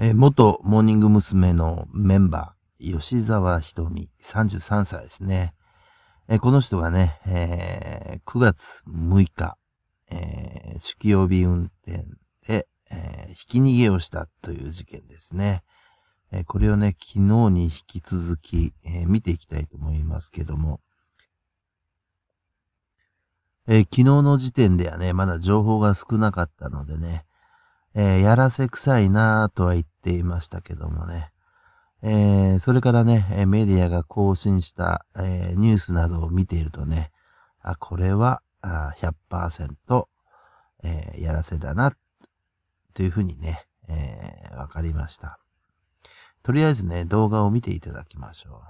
えー、元モーニング娘。のメンバー、吉沢ひとみ、33歳ですね。えー、この人がね、えー、9月6日、えー、酒気帯び運転で、え引き逃げをしたという事件ですね。えこれをね、昨日に引き続き、え見ていきたいと思いますけども、え昨日の時点ではね、まだ情報が少なかったのでね、えー、やらせ臭いなぁとは言っていましたけどもね。えー、それからね、メディアが更新した、えー、ニュースなどを見ているとね、あ、これはあ100%、えー、やらせだな、というふうにね、えー、わかりました。とりあえずね、動画を見ていただきましょ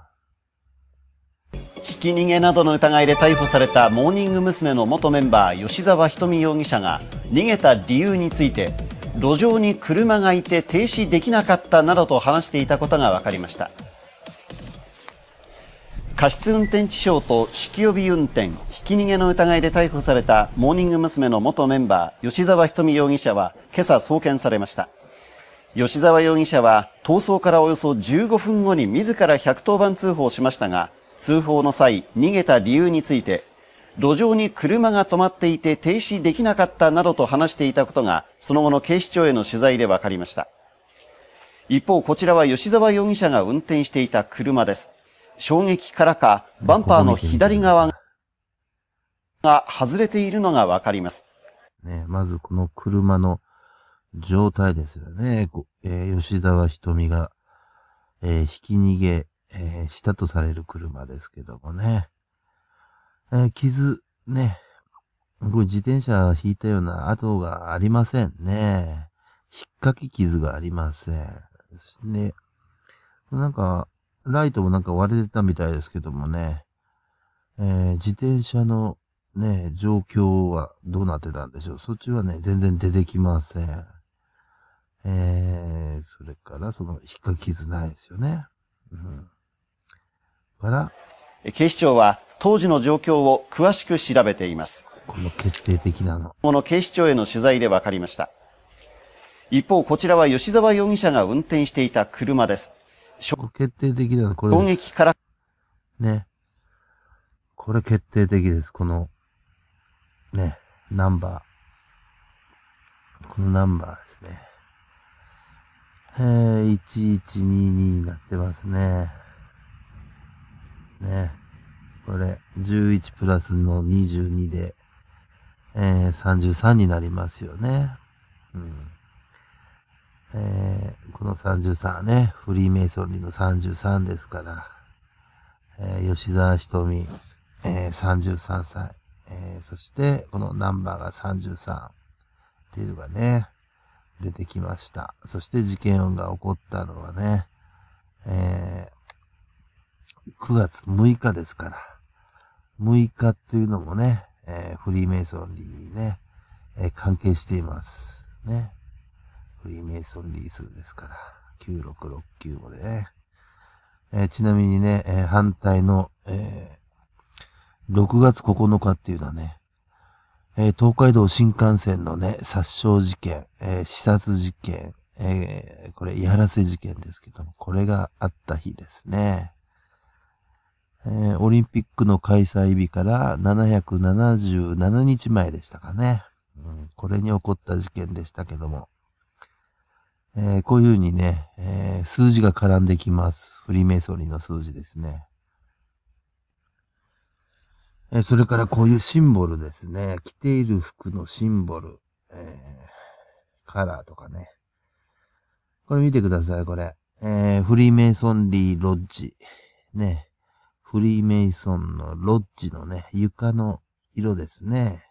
う。ひき逃げなどの疑いで逮捕されたモーニング娘。の元メンバー吉沢瞳容疑者が逃げた理由について路上に車がいて停止できなかったなどと話していたことが分かりました。過失運転致傷と酒気帯び運転、ひき逃げの疑いで逮捕されたモーニング娘。の元メンバー、吉沢瞳容疑者は今朝送検されました。吉沢容疑者は逃走からおよそ15分後に自ら110番通報しましたが、通報の際、逃げた理由について、路上に車が止まっていて停止できなかったなどと話していたことが、その後の警視庁への取材で分かりました。一方、こちらは吉沢容疑者が運転していた車です。衝撃からか、バンパーの左側が外れているのが分かります。ね、まずこの車の状態ですよね。えー、吉沢瞳が、えー、ひき逃げ、えー、したとされる車ですけどもね。えー、傷、ね。これ自転車引いたような跡がありませんね。引っ掛き傷がありません。ね、なんか、ライトもなんか割れてたみたいですけどもね。えー、自転車のね、状況はどうなってたんでしょう。そっちはね、全然出てきません。えー、それからその引っ掛き傷ないですよね。うん。から、警視庁は当時の状況を詳しく調べています。この決定的なの。この警視庁への取材で分かりました。一方、こちらは吉沢容疑者が運転していた車です。決定的なの、これ。攻撃から。ね。これ決定的です。この、ね、ナンバー。このナンバーですね。えー、1122になってますね。ね。これ、11プラスの22で、えー、33になりますよね。うんえー、この33ね、フリーメイソンリーの33ですから、えー、吉沢ひとみ、えー、33歳、えー、そしてこのナンバーが33っていうのがね、出てきました。そして事件音が起こったのはね、えー、9月6日ですから、6日というのもね、えー、フリーメイソンリーにね、えー、関係しています。ね。フリーメイソンリー数ですから、9669までね。えー、ちなみにね、え反対の、え6月9日っていうのはね、え東海道新幹線のね、殺傷事件、え視察事件、えこれ、やらせ事件ですけども、これがあった日ですね。えー、オリンピックの開催日から777日前でしたかね。うん、これに起こった事件でしたけども。えー、こういうふうにね、えー、数字が絡んできます。フリーメイソリーの数字ですね。えそれからこういうシンボルですね。着ている服のシンボル。えカラーとかね。これ見てください、これ。えフリーメイソンリーロッジ。ね。フリーメイソンのロッジのね、床の色ですね。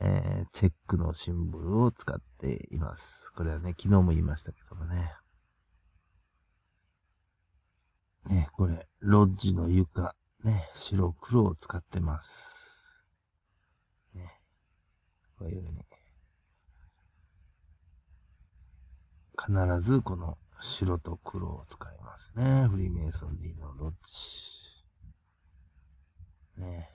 えー、チェックのシンボルを使っています。これはね、昨日も言いましたけどもね。ね、これ、ロッジの床、ね、白黒を使ってます。ね、こういうふうに。必ずこの白と黒を使いますね。フリーメイソンリーのロッジ。ね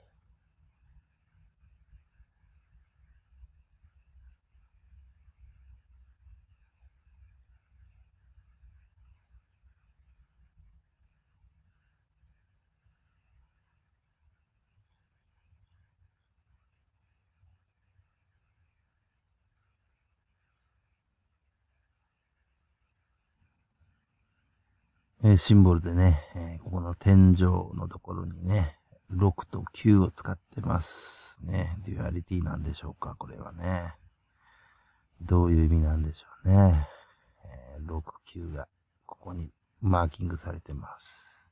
え。シンボルでね、ここの天井のところにね、6と9を使ってますね。デュアリティなんでしょうか、これはね。どういう意味なんでしょうね。えー、6、9がここにマーキングされてます。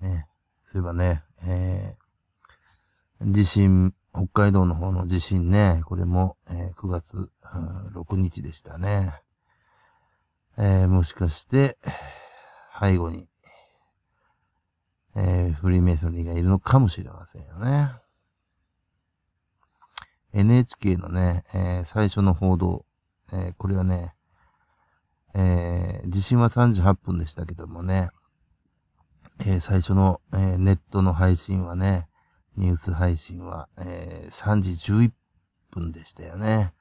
ね。そういえばね、えー、地震、北海道の方の地震ね、これも、えー、9月、うん、6日でしたね。えー、もしかして、背後にえー、フリーメイソニーがいるのかもしれませんよね。NHK のね、えー、最初の報道、えー、これはね、えー、地震は38分でしたけどもね、え最初の、えネットの配信はね、ニュース配信は、え3時11分でしたよね。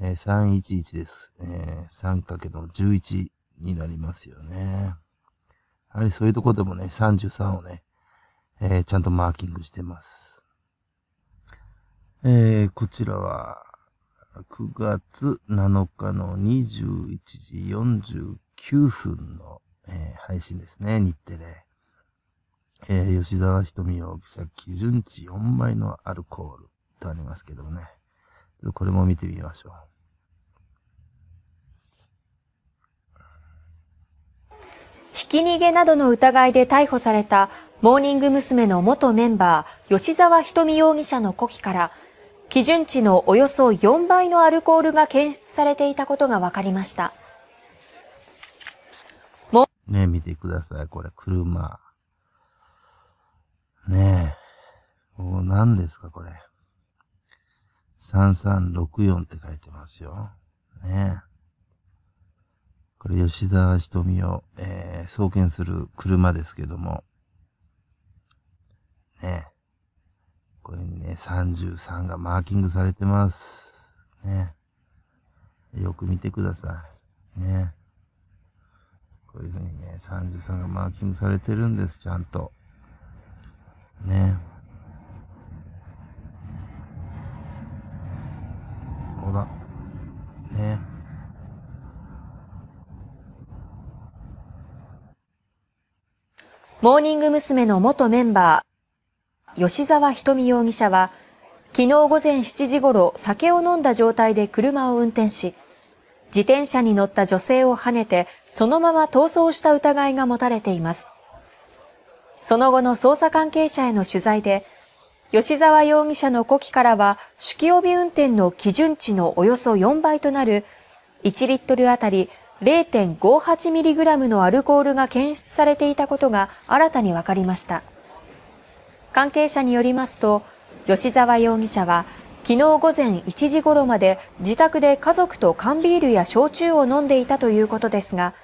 え311です。えー、3×11 になりますよね。やはりそういうとこでもね、33をね、えー、ちゃんとマーキングしてます。えー、こちらは、9月7日の21時49分の、えー、配信ですね、日テレ。えー、吉沢瞳容疑者、基準値4倍のアルコールとありますけどもね。これも見てみましょう。ひき逃げなどの疑いで逮捕されたモーニング娘。の元メンバー、吉沢瞳容疑者の呼気から、基準値のおよそ4倍のアルコールが検出されていたことが分かりました。ね見てください、これ、車。ねえ。もう何ですか、これ。3364って書いてますよ。ねえ。これ吉沢瞳を、えー、送検する車ですけども、ね、こういうふうにね、33がマーキングされてます。ね。よく見てください。ね。こういうふうにね、33がマーキングされてるんです、ちゃんと。ね。ほら。モーニング娘。の元メンバー、吉沢瞳容疑者は、昨日午前7時頃、酒を飲んだ状態で車を運転し、自転車に乗った女性をはねて、そのまま逃走した疑いが持たれています。その後の捜査関係者への取材で、吉沢容疑者の呼気からは、酒気帯び運転の基準値のおよそ4倍となる、1リットルあたり0 5 8ミリグラムのアルコールが検出されていたことが新たに分かりました。関係者によりますと、吉沢容疑者は昨日午前1時頃まで自宅で家族と缶ビールや焼酎を飲んでいたということですが、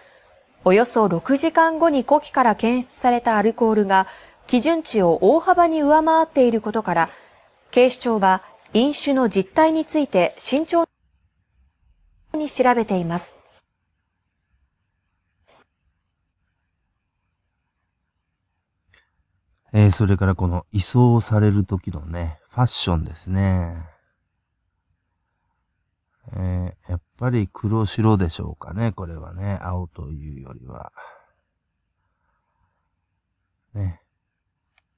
およそ6時間後に呼気から検出されたアルコールが基準値を大幅に上回っていることから、警視庁は飲酒の実態について慎重に調べています。えー、それからこの移送される時のね、ファッションですね。えー、やっぱり黒白でしょうかね、これはね、青というよりは。ね。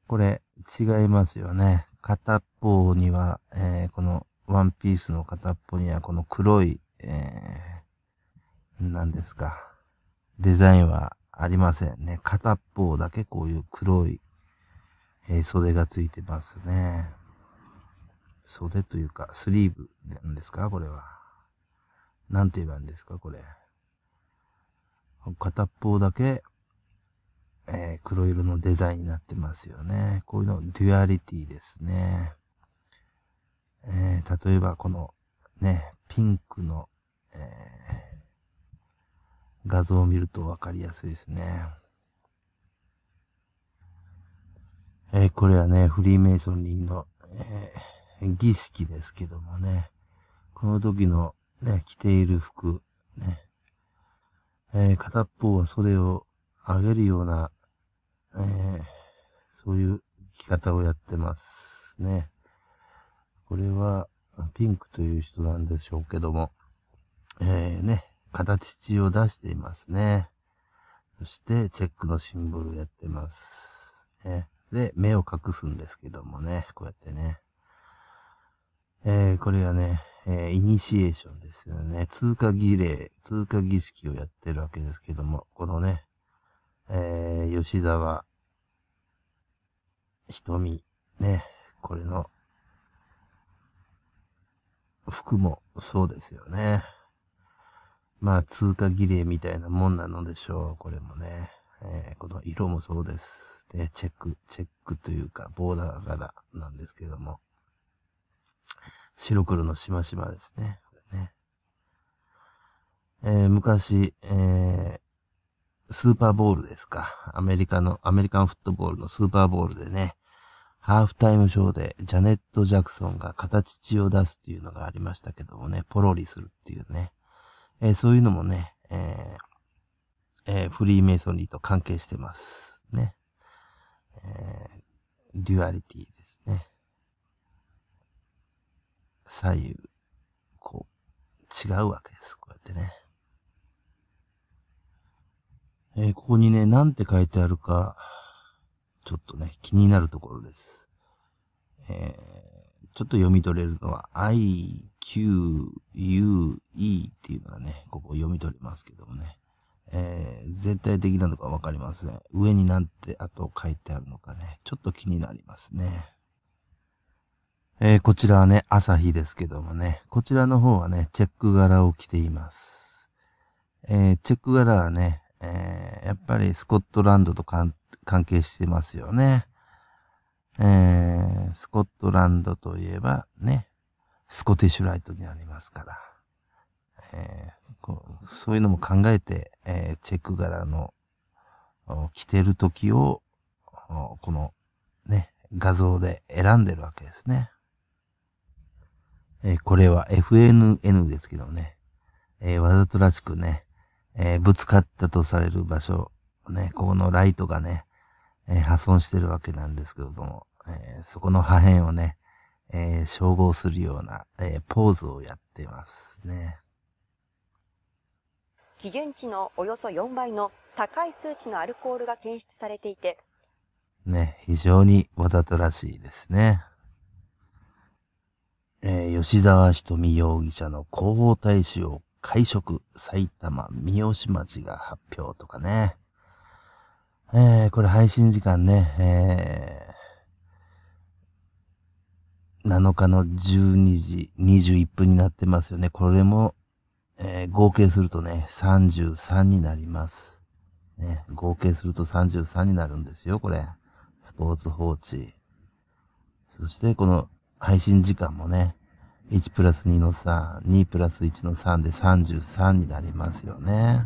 これ、違いますよね。片方には、えー、このワンピースの片っぽにはこの黒い、えー、何ですか。デザインはありませんね。片方だけこういう黒いえー、袖がついてますね。袖というか、スリーブなんですかこれは。なんて言えばいいんですかこれ。片方だけ、えー、黒色のデザインになってますよね。こういうの、デュアリティですね。えー、例えばこの、ね、ピンクの、えー、画像を見るとわかりやすいですね。えー、これはね、フリーメイソンーの、えー、儀式ですけどもね、この時の、ね、着ている服、ね、えー、片っぽは袖を上げるような、えー、そういう着方をやってますね。これは、ピンクという人なんでしょうけども、えー、ね、形を出していますね。そして、チェックのシンボルをやってます。ね。で、目を隠すんですけどもね、こうやってね。えー、これはね、えー、イニシエーションですよね。通過儀礼、通過儀式をやってるわけですけども、このね、えー、吉沢、瞳、ね、これの、服もそうですよね。まあ、通過儀礼みたいなもんなのでしょう、これもね。えー、この色もそうです。で、チェック、チェックというか、ボーダー柄なんですけども、白黒のしましまですね。ねえー、昔、えー、スーパーボールですか。アメリカの、アメリカンフットボールのスーパーボールでね、ハーフタイムショーでジャネット・ジャクソンが片乳を出すっていうのがありましたけどもね、ポロリするっていうね。えー、そういうのもね、えーえー、フリーメイソンリーと関係してます。ね。えー、デュアリティですね。左右、こう、違うわけです。こうやってね。えー、ここにね、なんて書いてあるか、ちょっとね、気になるところです。えー、ちょっと読み取れるのは、I, Q, U, E っていうのがね、ここ読み取れますけどもね。えー、全体的なのかわかりません。上になんて後書いてあるのかね。ちょっと気になりますね。えー、こちらはね、朝日ですけどもね、こちらの方はね、チェック柄を着ています。えー、チェック柄はね、えー、やっぱりスコットランドと関係してますよね。えー、スコットランドといえばね、スコティッシュライトにありますから。えー、そういうのも考えて、えー、チェック柄の着てる時を、このね、画像で選んでるわけですね。えー、これは FNN ですけどね、えー、わざとらしくね、えー、ぶつかったとされる場所、ね、ここのライトがね、え破損してるわけなんですけれども、えそこの破片をね、えー、照合するような、えー、ポーズをやってますね。基準値のおよそ4倍の高い数値のアルコールが検出されていて、ね、非常にわざとらしいですね。えー、吉沢瞳容疑者の広報大使を会食、埼玉、三好町が発表とかね。えー、これ配信時間ね、えー、7日の12時21分になってますよね。これもえー、合計するとね、33になります。ね、合計すると33になるんですよ、これ。スポーツ放置。そして、この配信時間もね、1プラス2の3、2プラス1の3で33になりますよね。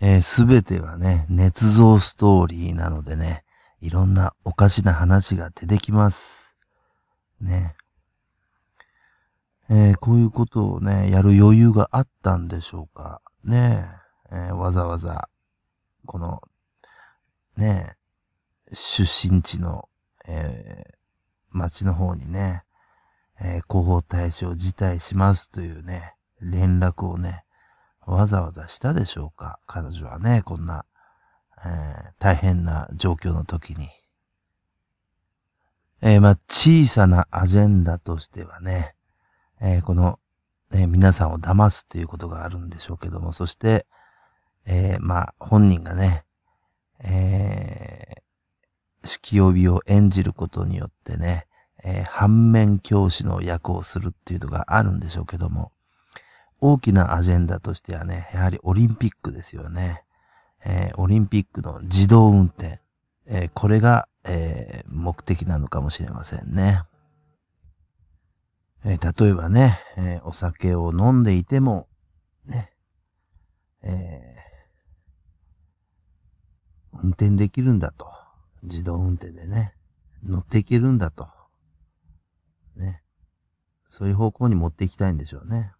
えー、べ、てはね、捏造ストーリーなのでね、いろんなおかしな話が出てきます。ね、えー、こういうことをね、やる余裕があったんでしょうか。ねえ、えー、わざわざ、この、ねえ、出身地の、えー、町の方にね、え広報対象辞退しますというね、連絡をね、わざわざしたでしょうか。彼女はね、こんな、え大変な状況の時に。えまあ、小さなアジェンダとしてはね、えー、この、ね、皆さんを騙すということがあるんでしょうけども、そして、えー、まあ、本人がね、えー、季帯を演じることによってね、えー、反面教師の役をするっていうのがあるんでしょうけども、大きなアジェンダとしてはね、やはりオリンピックですよね。えー、オリンピックの自動運転。えー、これが、えー、目的なのかもしれませんね。えー、例えばね、えー、お酒を飲んでいても、ね、えー、運転できるんだと。自動運転でね、乗っていけるんだと。ね。そういう方向に持っていきたいんでしょうね。